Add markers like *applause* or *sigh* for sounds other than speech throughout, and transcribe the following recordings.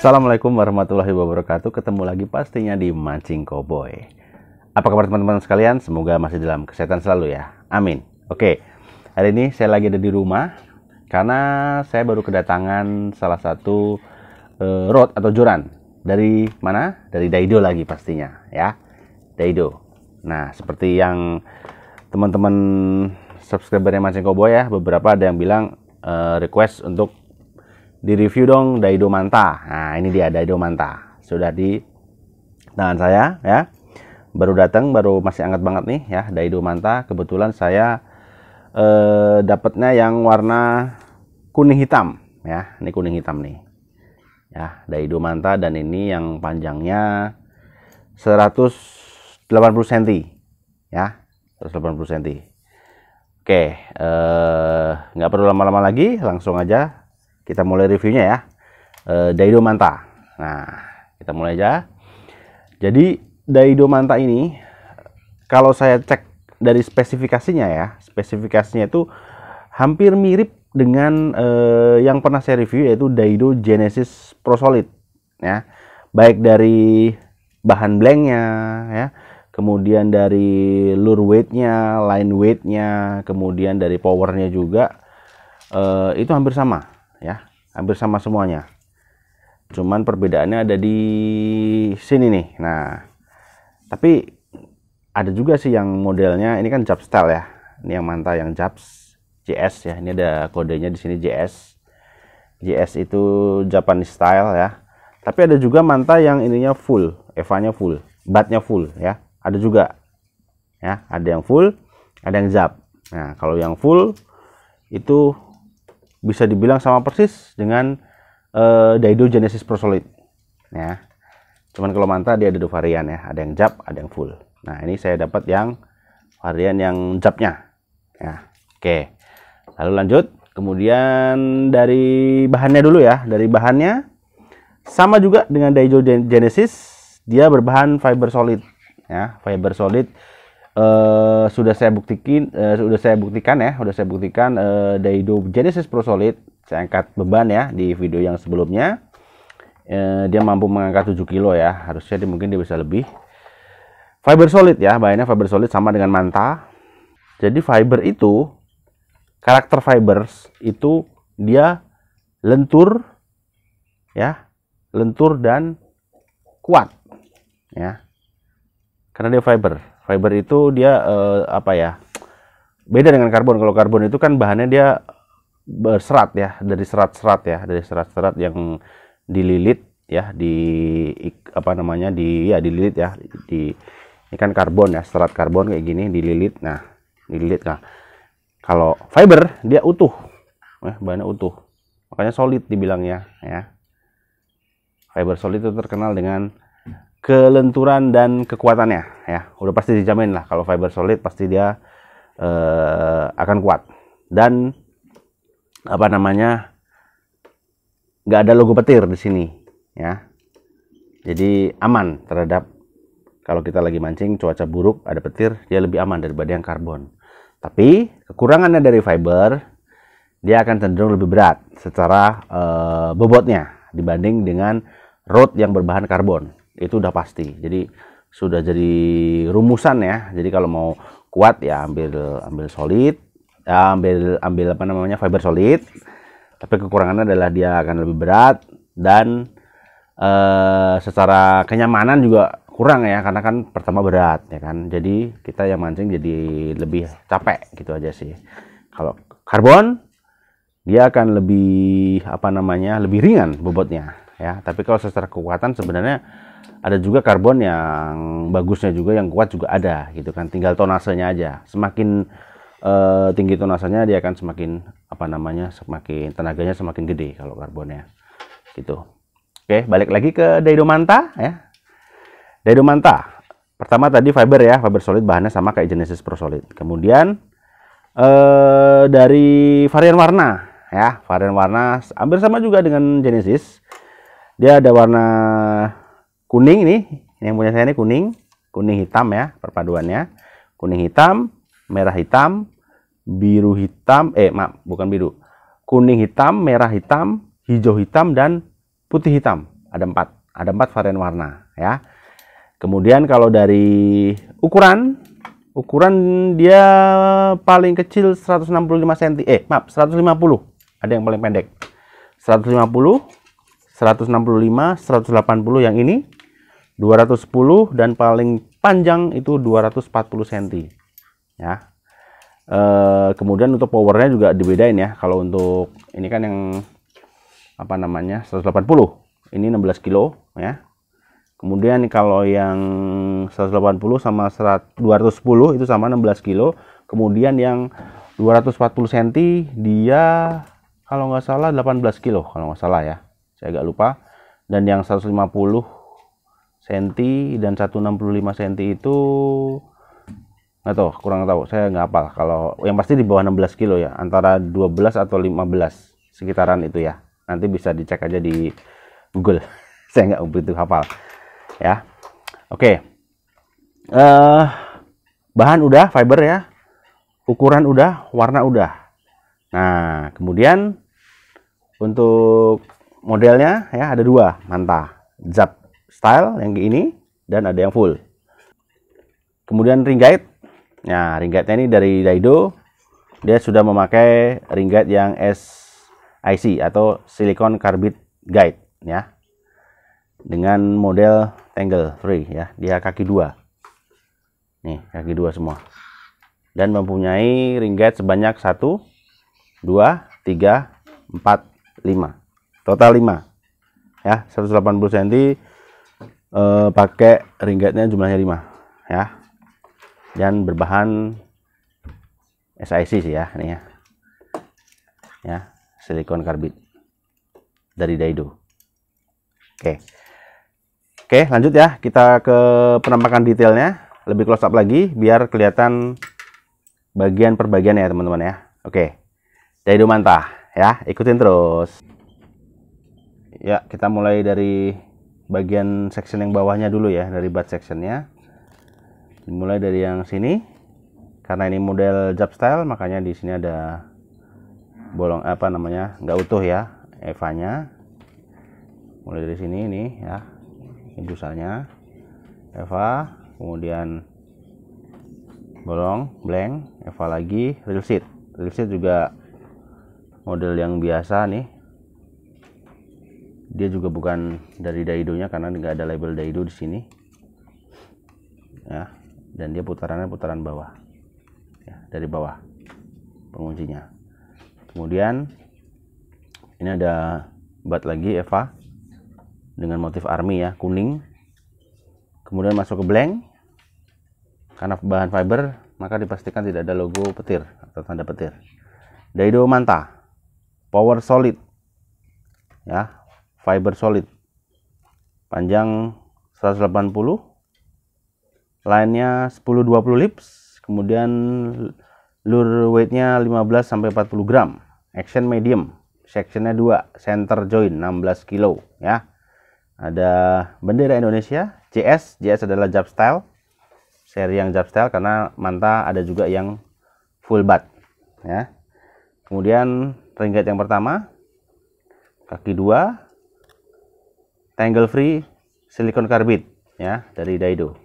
Assalamualaikum warahmatullahi wabarakatuh. Ketemu lagi pastinya di Mancing Cowboy. Apa kabar teman-teman sekalian? Semoga masih dalam kesehatan selalu ya. Amin. Oke. Hari ini saya lagi ada di rumah karena saya baru kedatangan salah satu uh, road atau joran dari mana? Dari Daido lagi pastinya ya. Daido. Nah, seperti yang teman-teman subscribernya Mancing Cowboy ya, beberapa ada yang bilang uh, request untuk di review dong Daido Manta. Nah, ini dia Daido Manta. Sudah di tangan saya ya. Baru datang, baru masih hangat banget nih ya Daido Manta. Kebetulan saya eh dapatnya yang warna kuning hitam ya. Ini kuning hitam nih. Ya, Daido Manta dan ini yang panjangnya 180 cm ya. 180 cm. Oke, eh nggak perlu lama-lama lagi, langsung aja kita mulai reviewnya ya e, Daido Manta nah kita mulai aja jadi Daido Manta ini kalau saya cek dari spesifikasinya ya spesifikasinya itu hampir mirip dengan e, yang pernah saya review yaitu Daido Genesis Pro Solid ya baik dari bahan blanknya ya kemudian dari lure weightnya line weightnya kemudian dari powernya juga eh, itu hampir sama ya hampir sama semuanya cuman perbedaannya ada di sini nih nah tapi ada juga sih yang modelnya ini kan Japs style ya ini yang mantap yang Japs JS ya ini ada kodenya di sini JS JS itu Japanese style ya tapi ada juga manta yang ininya full evanya full batnya full ya ada juga ya ada yang full ada yang Jap nah kalau yang full itu bisa dibilang sama persis dengan uh, Pro Solid, ya cuman kalau mantap dia ada dua varian ya ada yang jap, ada yang full nah ini saya dapat yang varian yang japnya, ya oke lalu lanjut kemudian dari bahannya dulu ya dari bahannya sama juga dengan Daido Genesis, dia berbahan fiber solid ya fiber solid uh, sudah saya buktikan uh, eh, sudah saya buktikan ya sudah saya buktikan uh, Daido Genesis Pro Solid saya angkat beban ya di video yang sebelumnya uh, dia mampu mengangkat 7 kilo ya harusnya dia mungkin dia bisa lebih fiber solid ya bahannya fiber solid sama dengan manta jadi fiber itu karakter fibers itu dia lentur ya lentur dan kuat ya karena dia fiber Fiber itu dia uh, apa ya? Beda dengan karbon. Kalau karbon itu kan bahannya dia berserat ya, dari serat-serat ya, dari serat-serat yang dililit ya di apa namanya di ya dililit ya di ini kan karbon ya serat karbon kayak gini dililit nah dililit nah kalau fiber dia utuh eh, bahannya utuh makanya solid dibilangnya ya fiber solid itu terkenal dengan kelenturan dan kekuatannya ya udah pasti dijamin lah kalau fiber solid pasti dia eh, akan kuat dan apa namanya nggak ada logo petir di sini ya jadi aman terhadap kalau kita lagi mancing cuaca buruk ada petir dia lebih aman daripada yang karbon tapi kekurangannya dari fiber dia akan cenderung lebih berat secara eh, bobotnya dibanding dengan rod yang berbahan karbon itu udah pasti jadi sudah jadi rumusan ya jadi kalau mau kuat ya ambil ambil solid ya ambil ambil apa namanya fiber solid tapi kekurangannya adalah dia akan lebih berat dan eh, secara kenyamanan juga kurang ya karena kan pertama berat ya kan jadi kita yang mancing jadi lebih capek gitu aja sih kalau karbon dia akan lebih apa namanya lebih ringan bobotnya ya tapi kalau secara kekuatan sebenarnya ada juga karbon yang bagusnya juga yang kuat juga ada gitu kan tinggal tonasenya aja semakin uh, tinggi tonasenya dia akan semakin apa namanya semakin tenaganya semakin gede kalau karbonnya gitu oke balik lagi ke Manta ya Manta pertama tadi fiber ya fiber solid bahannya sama kayak Genesis Pro Solid kemudian uh, dari varian warna ya varian warna hampir sama juga dengan Genesis dia ada warna kuning ini yang punya saya ini kuning kuning hitam ya perpaduannya kuning hitam merah hitam biru hitam eh maaf bukan biru kuning hitam merah hitam hijau hitam dan putih hitam ada empat ada empat varian warna ya kemudian kalau dari ukuran ukuran dia paling kecil 165 cm eh maaf 150 ada yang paling pendek 150 165, 180 yang ini 210 dan paling panjang itu 240 cm. Ya. E, kemudian untuk powernya juga dibedain ya. Kalau untuk ini kan yang apa namanya 180 ini 16 kilo ya. Kemudian kalau yang 180 sama 210 itu sama 16 kilo. Kemudian yang 240 cm dia kalau nggak salah 18 kilo kalau nggak salah ya saya agak lupa dan yang 150 cm dan 165 cm itu nggak tahu kurang tahu saya nggak apa kalau yang pasti di bawah 16 kilo ya antara 12 atau 15 sekitaran itu ya nanti bisa dicek aja di Google *laughs* saya nggak begitu hafal ya oke okay. uh, eh, bahan udah fiber ya ukuran udah warna udah nah kemudian untuk modelnya ya ada dua manta zap style yang ini dan ada yang full kemudian ring guide ya ring guide ini dari Daido dia sudah memakai ring guide yang SIC atau silicon carbide guide ya dengan model tangle free ya dia kaki dua nih kaki dua semua dan mempunyai ring guide sebanyak satu dua tiga empat lima total 5 ya 180 cm e, pakai ringgitnya jumlahnya 5 ya dan berbahan SiC sih ya ini ya ya silikon karbit dari Daido oke oke lanjut ya kita ke penampakan detailnya lebih close up lagi biar kelihatan bagian per bagian ya teman-teman ya oke Daido mantah ya ikutin terus ya kita mulai dari bagian section yang bawahnya dulu ya dari bat sectionnya mulai dari yang sini karena ini model job style makanya di sini ada bolong apa namanya nggak utuh ya evanya mulai dari sini ini ya ini busanya eva kemudian bolong blank eva lagi real seat real seat juga model yang biasa nih dia juga bukan dari Daidonya karena nggak ada label Daido di sini ya dan dia putarannya putaran bawah ya, dari bawah penguncinya kemudian ini ada bat lagi Eva dengan motif army ya kuning kemudian masuk ke blank karena bahan fiber maka dipastikan tidak ada logo petir atau tanda petir Daido Manta power solid ya fiber solid panjang 180 lainnya 1020 lips kemudian lure weightnya 15 sampai 40 gram action medium sectionnya 2 center joint 16 kilo ya ada bendera Indonesia JS JS adalah jab style seri yang jab style karena manta ada juga yang full bat ya kemudian ringgit yang pertama kaki dua tangle free silikon karbit ya dari Daido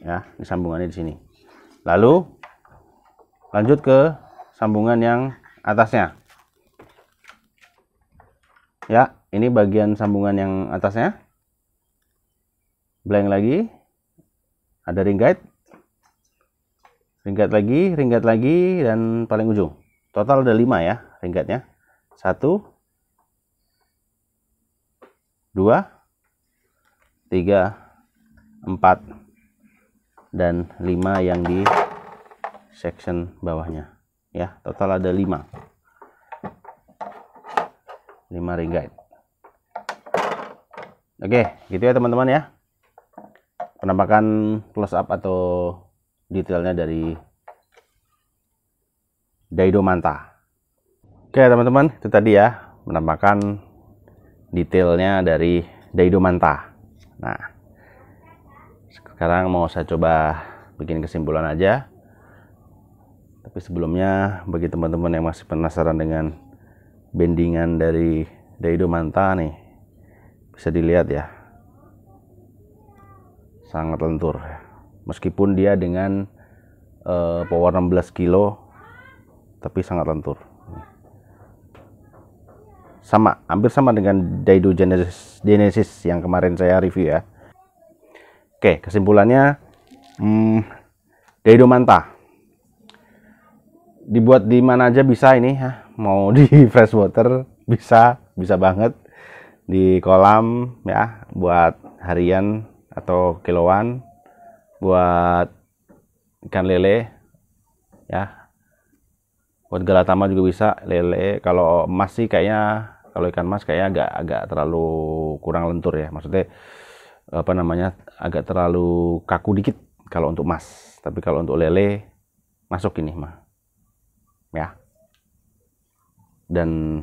ya ini sambungannya di sini lalu lanjut ke sambungan yang atasnya ya ini bagian sambungan yang atasnya blank lagi ada ring guide ring guide lagi ring guide lagi dan paling ujung total ada 5 ya ring guide nya 1 dua tiga empat dan lima yang di section bawahnya ya total ada lima lima guide. oke gitu ya teman-teman ya penampakan close up atau detailnya dari Daido Manta oke teman-teman itu tadi ya penampakan detailnya dari Daido Manta. Nah, sekarang mau saya coba bikin kesimpulan aja. Tapi sebelumnya bagi teman-teman yang masih penasaran dengan bendingan dari Daido Manta nih, bisa dilihat ya. Sangat lentur. Meskipun dia dengan uh, power 16 kilo, tapi sangat lentur sama hampir sama dengan Daido Genesis, Genesis yang kemarin saya review ya oke kesimpulannya hmm, Daido Manta dibuat di mana aja bisa ini ya mau *laughs* di fresh water bisa bisa banget di kolam ya buat harian atau kiloan buat ikan lele ya buat galatama juga bisa lele kalau emas sih kayaknya kalau ikan mas kayaknya agak agak terlalu kurang lentur ya maksudnya apa namanya agak terlalu kaku dikit kalau untuk mas tapi kalau untuk lele masuk ini mah ya dan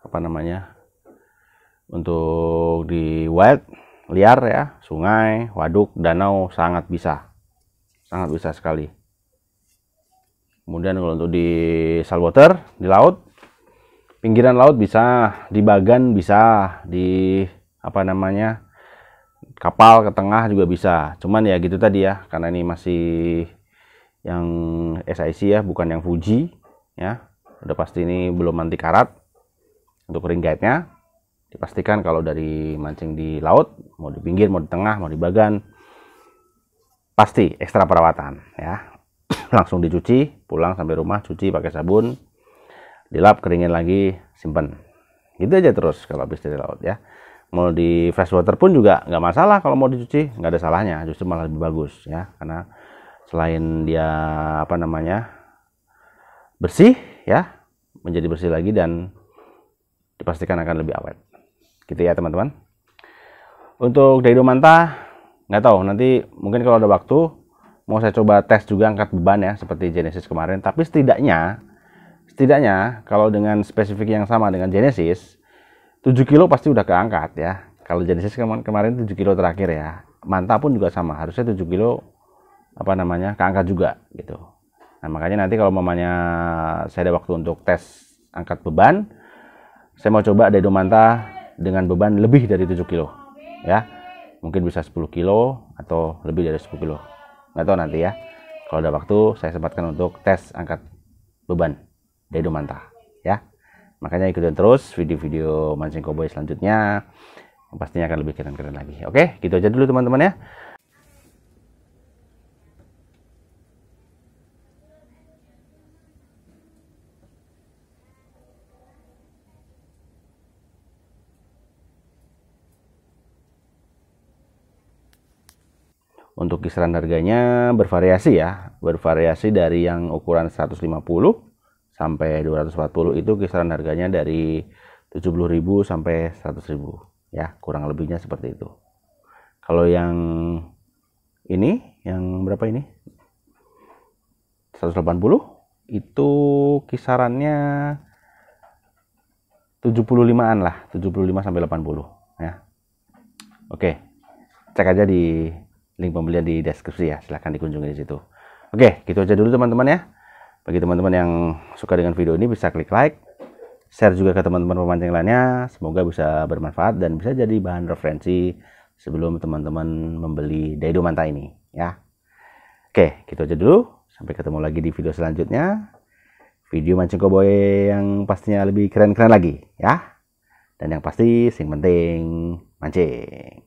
apa namanya untuk di wild liar ya sungai waduk danau sangat bisa sangat bisa sekali Kemudian kalau untuk di saltwater, di laut, pinggiran laut bisa, di bagan bisa, di apa namanya kapal ke tengah juga bisa. Cuman ya gitu tadi ya, karena ini masih yang SIC ya, bukan yang Fuji ya. Udah pasti ini belum anti karat untuk ring guide-nya. Dipastikan kalau dari mancing di laut, mau di pinggir, mau di tengah, mau di bagan, pasti ekstra perawatan ya *coughs* langsung dicuci pulang sampai rumah cuci pakai sabun dilap keringin lagi simpen gitu aja terus kalau habis dari laut ya mau di fresh water pun juga nggak masalah kalau mau dicuci nggak ada salahnya justru malah lebih bagus ya karena selain dia apa namanya bersih ya menjadi bersih lagi dan dipastikan akan lebih awet gitu ya teman-teman untuk Daido Manta nggak tahu nanti mungkin kalau ada waktu mau saya coba tes juga angkat beban ya seperti Genesis kemarin tapi setidaknya setidaknya kalau dengan spesifik yang sama dengan Genesis 7 kilo pasti udah keangkat ya kalau Genesis kemarin kemarin 7 kilo terakhir ya mantap pun juga sama harusnya 7 kilo apa namanya keangkat juga gitu nah makanya nanti kalau mamanya saya ada waktu untuk tes angkat beban saya mau coba mantap dengan beban lebih dari 7 kilo ya mungkin bisa 10 kilo atau lebih dari 10 kilo nggak tahu nanti ya kalau ada waktu saya sempatkan untuk tes angkat beban dari Domanta ya makanya ikutin terus video-video mancing koboi selanjutnya pastinya akan lebih keren-keren lagi oke gitu aja dulu teman-teman ya Untuk kisaran harganya bervariasi ya, bervariasi dari yang ukuran 150 sampai 240 itu kisaran harganya dari 70.000 sampai 100.000 ya, kurang lebihnya seperti itu. Kalau yang ini yang berapa ini? 180 itu kisarannya 75-an lah, 75 sampai 80 ya. Oke. Cek aja di link pembelian di deskripsi ya silahkan dikunjungi di situ oke gitu aja dulu teman-teman ya bagi teman-teman yang suka dengan video ini bisa klik like share juga ke teman-teman pemancing lainnya semoga bisa bermanfaat dan bisa jadi bahan referensi sebelum teman-teman membeli daido manta ini ya oke gitu aja dulu sampai ketemu lagi di video selanjutnya video mancing koboi yang pastinya lebih keren-keren lagi ya dan yang pasti sing penting mancing